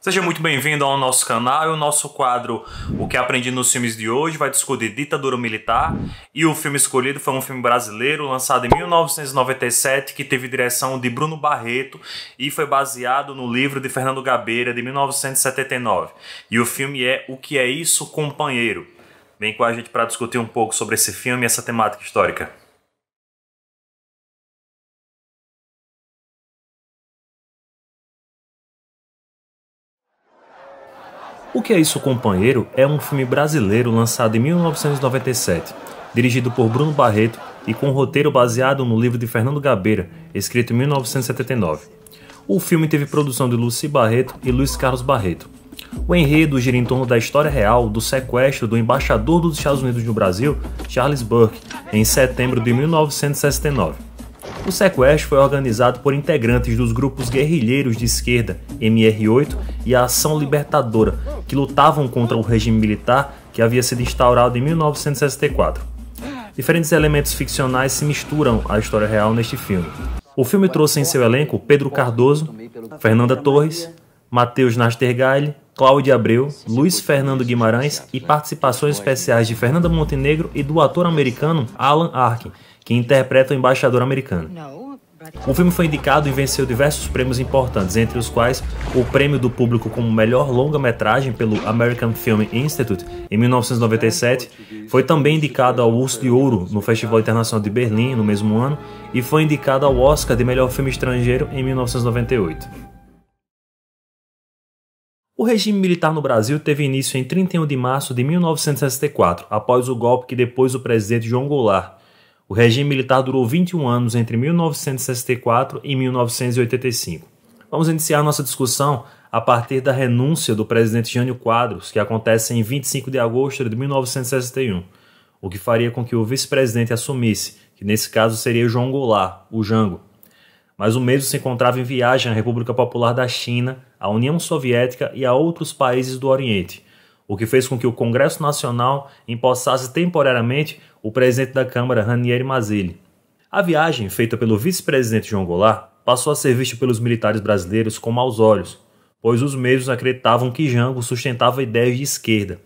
Seja muito bem-vindo ao nosso canal e o nosso quadro O que aprendi nos filmes de hoje vai discutir ditadura militar e o filme escolhido foi um filme brasileiro lançado em 1997 que teve direção de Bruno Barreto e foi baseado no livro de Fernando Gabeira de 1979. E o filme é O que é isso, companheiro? Vem com a gente para discutir um pouco sobre esse filme e essa temática histórica. O que é isso, companheiro? É um filme brasileiro lançado em 1997, dirigido por Bruno Barreto e com um roteiro baseado no livro de Fernando Gabeira, escrito em 1979. O filme teve produção de Luci Barreto e Luiz Carlos Barreto. O enredo gira em torno da história real do sequestro do embaixador dos Estados Unidos no Brasil, Charles Burke, em setembro de 1969. O sequestro foi organizado por integrantes dos grupos guerrilheiros de esquerda, MR8, e a Ação Libertadora, que lutavam contra o regime militar que havia sido instaurado em 1964. Diferentes elementos ficcionais se misturam à história real neste filme. O filme trouxe em seu elenco Pedro Cardoso, Fernanda Torres, Matheus Nastergaile, Cláudia Abreu, Luiz Fernando Guimarães e né? participações especiais de Fernanda Montenegro e do ator americano Alan Arkin, que interpreta o embaixador americano. O filme foi indicado e venceu diversos prêmios importantes, entre os quais o prêmio do público como melhor longa-metragem pelo American Film Institute em 1997, foi também indicado ao Urso de Ouro no Festival Internacional de Berlim no mesmo ano e foi indicado ao Oscar de melhor filme estrangeiro em 1998. O regime militar no Brasil teve início em 31 de março de 1964, após o golpe que depois o presidente João Goulart. O regime militar durou 21 anos entre 1964 e 1985. Vamos iniciar nossa discussão a partir da renúncia do presidente Jânio Quadros, que acontece em 25 de agosto de 1961, o que faria com que o vice-presidente assumisse, que nesse caso seria João Goulart, o Jango mas o mesmo se encontrava em viagem à República Popular da China, à União Soviética e a outros países do Oriente, o que fez com que o Congresso Nacional empossasse temporariamente o presidente da Câmara, Ranieri Mazzilli. A viagem, feita pelo vice-presidente João Goulart, passou a ser vista pelos militares brasileiros com maus olhos, pois os mesmos acreditavam que Jango sustentava ideias de esquerda.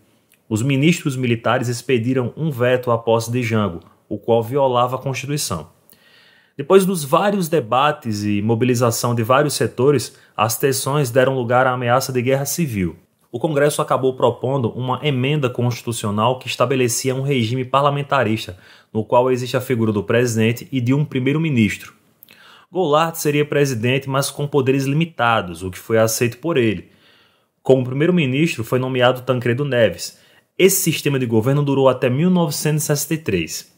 Os ministros militares expediram um veto à posse de Jango, o qual violava a Constituição. Depois dos vários debates e mobilização de vários setores, as tensões deram lugar à ameaça de guerra civil. O Congresso acabou propondo uma emenda constitucional que estabelecia um regime parlamentarista, no qual existe a figura do presidente e de um primeiro-ministro. Goulart seria presidente, mas com poderes limitados, o que foi aceito por ele. Como primeiro-ministro foi nomeado Tancredo Neves. Esse sistema de governo durou até 1963.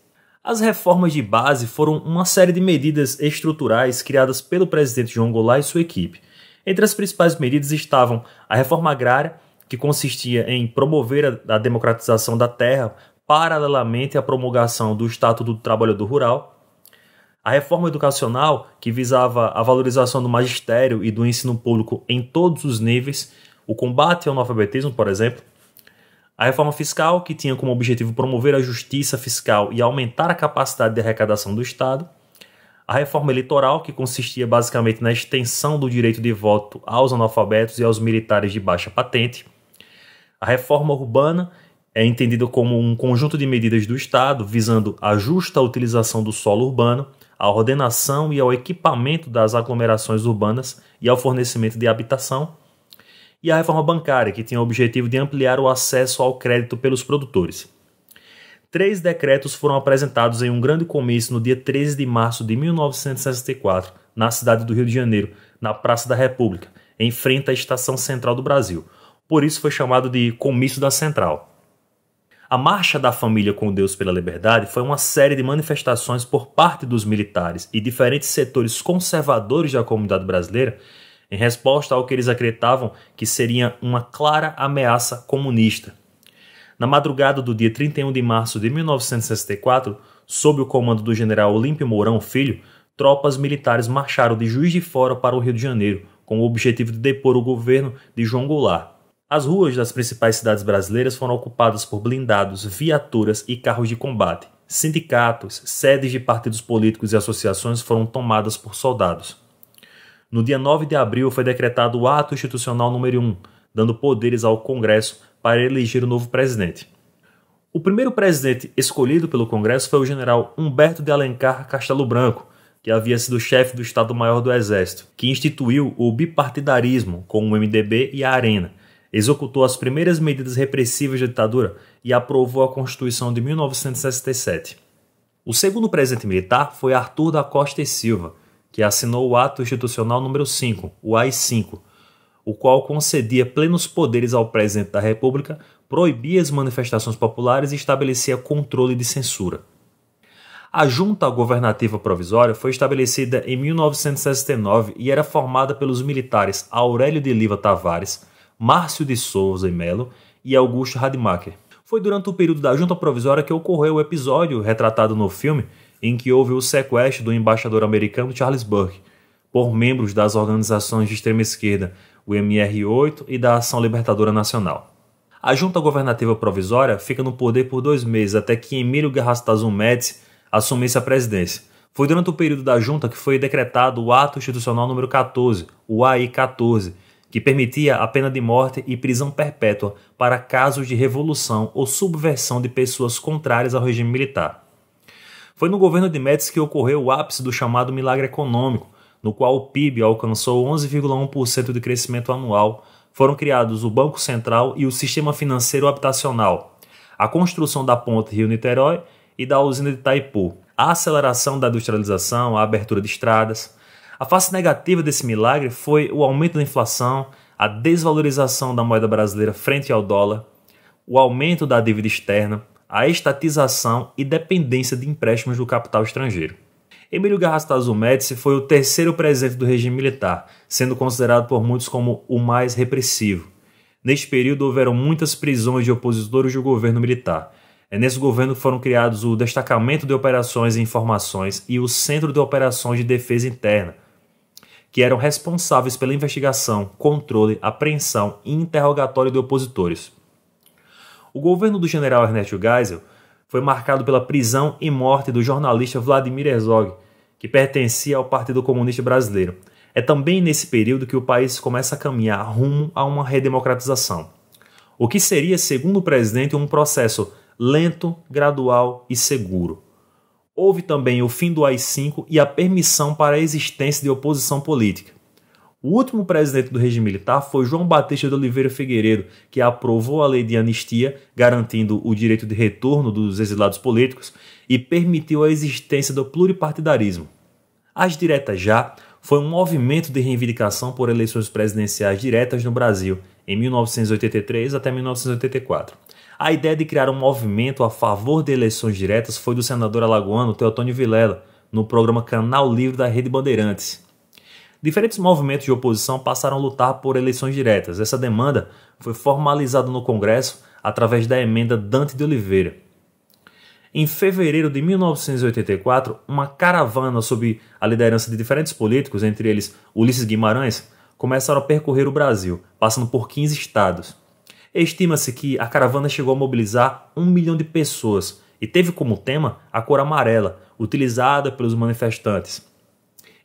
As reformas de base foram uma série de medidas estruturais criadas pelo presidente João Goulart e sua equipe. Entre as principais medidas estavam a reforma agrária, que consistia em promover a democratização da terra, paralelamente à promulgação do Estatuto do Trabalhador Rural, a reforma educacional, que visava a valorização do magistério e do ensino público em todos os níveis, o combate ao analfabetismo, por exemplo, a reforma fiscal, que tinha como objetivo promover a justiça fiscal e aumentar a capacidade de arrecadação do Estado. A reforma eleitoral, que consistia basicamente na extensão do direito de voto aos analfabetos e aos militares de baixa patente. A reforma urbana, é entendida como um conjunto de medidas do Estado visando a justa utilização do solo urbano, à ordenação e ao equipamento das aglomerações urbanas e ao fornecimento de habitação e a reforma bancária, que tinha o objetivo de ampliar o acesso ao crédito pelos produtores. Três decretos foram apresentados em um grande comício no dia 13 de março de 1964, na cidade do Rio de Janeiro, na Praça da República, em frente à Estação Central do Brasil. Por isso foi chamado de Comício da Central. A Marcha da Família com Deus pela Liberdade foi uma série de manifestações por parte dos militares e diferentes setores conservadores da comunidade brasileira em resposta ao que eles acreditavam que seria uma clara ameaça comunista. Na madrugada do dia 31 de março de 1964, sob o comando do general Olímpio Mourão Filho, tropas militares marcharam de Juiz de Fora para o Rio de Janeiro, com o objetivo de depor o governo de João Goulart. As ruas das principais cidades brasileiras foram ocupadas por blindados, viaturas e carros de combate. Sindicatos, sedes de partidos políticos e associações foram tomadas por soldados no dia 9 de abril foi decretado o Ato Institucional número 1, dando poderes ao Congresso para eleger o novo presidente. O primeiro presidente escolhido pelo Congresso foi o general Humberto de Alencar Castelo Branco, que havia sido chefe do Estado-Maior do Exército, que instituiu o bipartidarismo com o MDB e a Arena, executou as primeiras medidas repressivas da ditadura e aprovou a Constituição de 1967. O segundo presidente militar foi Arthur da Costa e Silva, que assinou o Ato Institucional número 5, o AI-5, o qual concedia plenos poderes ao presidente da República, proibia as manifestações populares e estabelecia controle de censura. A junta governativa provisória foi estabelecida em 1969 e era formada pelos militares Aurélio de Liva Tavares, Márcio de Souza e Melo e Augusto Rademacher. Foi durante o período da junta provisória que ocorreu o episódio retratado no filme em que houve o sequestro do embaixador americano Charles Burke por membros das organizações de extrema esquerda, o MR8 e da Ação Libertadora Nacional. A junta governativa provisória fica no poder por dois meses até que Emílio Garrastazu Médici assumisse a presidência. Foi durante o período da junta que foi decretado o Ato Institucional número 14, o AI 14, que permitia a pena de morte e prisão perpétua para casos de revolução ou subversão de pessoas contrárias ao regime militar. Foi no governo de Médici que ocorreu o ápice do chamado milagre econômico, no qual o PIB alcançou 11,1% de crescimento anual. Foram criados o Banco Central e o Sistema Financeiro Habitacional, a construção da ponte Rio-Niterói e da usina de Itaipu, a aceleração da industrialização, a abertura de estradas. A face negativa desse milagre foi o aumento da inflação, a desvalorização da moeda brasileira frente ao dólar, o aumento da dívida externa, a estatização e dependência de empréstimos do capital estrangeiro. Emílio Garrastazu Médici foi o terceiro presidente do regime militar, sendo considerado por muitos como o mais repressivo. Neste período houveram muitas prisões de opositores do governo militar. É nesse governo que foram criados o Destacamento de Operações e Informações e o Centro de Operações de Defesa Interna, que eram responsáveis pela investigação, controle, apreensão e interrogatório de opositores. O governo do general Ernesto Geisel foi marcado pela prisão e morte do jornalista Vladimir Herzog, que pertencia ao Partido Comunista Brasileiro. É também nesse período que o país começa a caminhar rumo a uma redemocratização. O que seria, segundo o presidente, um processo lento, gradual e seguro. Houve também o fim do AI-5 e a permissão para a existência de oposição política. O último presidente do regime militar foi João Batista de Oliveira Figueiredo, que aprovou a lei de anistia, garantindo o direito de retorno dos exilados políticos e permitiu a existência do pluripartidarismo. As diretas já foi um movimento de reivindicação por eleições presidenciais diretas no Brasil, em 1983 até 1984. A ideia de criar um movimento a favor de eleições diretas foi do senador alagoano Teotônio Vilela, no programa Canal Livre da Rede Bandeirantes diferentes movimentos de oposição passaram a lutar por eleições diretas. Essa demanda foi formalizada no Congresso através da emenda Dante de Oliveira. Em fevereiro de 1984, uma caravana sob a liderança de diferentes políticos, entre eles Ulisses Guimarães, começaram a percorrer o Brasil, passando por 15 estados. Estima-se que a caravana chegou a mobilizar um milhão de pessoas e teve como tema a cor amarela, utilizada pelos manifestantes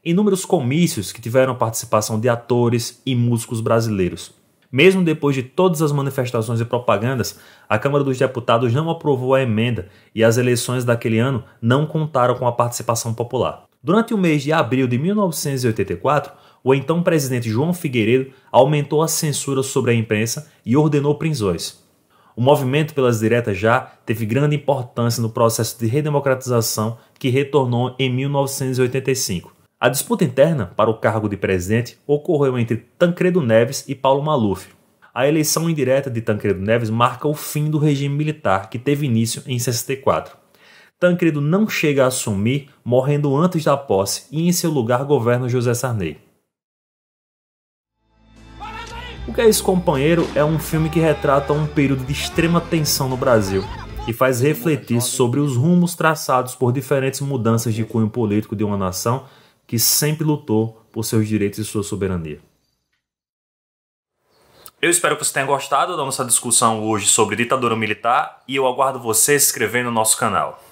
inúmeros comícios que tiveram participação de atores e músicos brasileiros. Mesmo depois de todas as manifestações e propagandas, a Câmara dos Deputados não aprovou a emenda e as eleições daquele ano não contaram com a participação popular. Durante o mês de abril de 1984, o então presidente João Figueiredo aumentou a censura sobre a imprensa e ordenou prisões. O movimento pelas diretas já teve grande importância no processo de redemocratização que retornou em 1985. A disputa interna para o cargo de presidente ocorreu entre Tancredo Neves e Paulo Maluf. A eleição indireta de Tancredo Neves marca o fim do regime militar que teve início em 64. Tancredo não chega a assumir, morrendo antes da posse, e em seu lugar governa José Sarney. O que é isso, companheiro? É um filme que retrata um período de extrema tensão no Brasil e faz refletir sobre os rumos traçados por diferentes mudanças de cunho político de uma nação que sempre lutou por seus direitos e sua soberania. Eu espero que você tenha gostado da nossa discussão hoje sobre ditadura militar e eu aguardo você se inscrever no nosso canal.